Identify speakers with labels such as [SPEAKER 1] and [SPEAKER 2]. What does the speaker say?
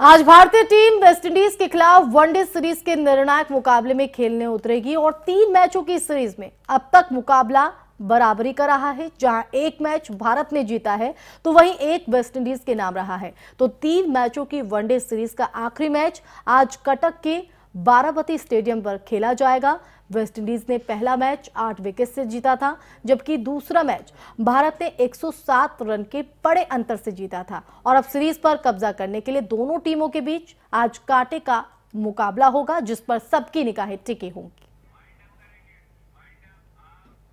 [SPEAKER 1] आज भारतीय team West Indies के खिलाफ वनडे सीरीज के निर्णायक मुकाबले में खेलने उतरेगी और तीन मैचों की सीरीज में अब तक मुकाबला बराबरी का रहा है जहां एक मैच भारत ने जीता है तो वहीं एक वेस्टइंडीज के नाम रहा है तो तीन मैचों की वनडे सीरीज का आखिरी मैच आज कटक के बाराबती स्टेडियम पर खेला जाएगा वेस्टइंडीज ने पहला मैच आठ विकेट से जीता था जबकि दूसरा मैच भारत ने 107 रन के बड़े अंतर से जीता था और अब सीरीज पर कब्जा करने के लिए दोनों टीमों के बीच आज कांटे का मुकाबला होगा जिस पर सबकी निकाहें टिकी होंगी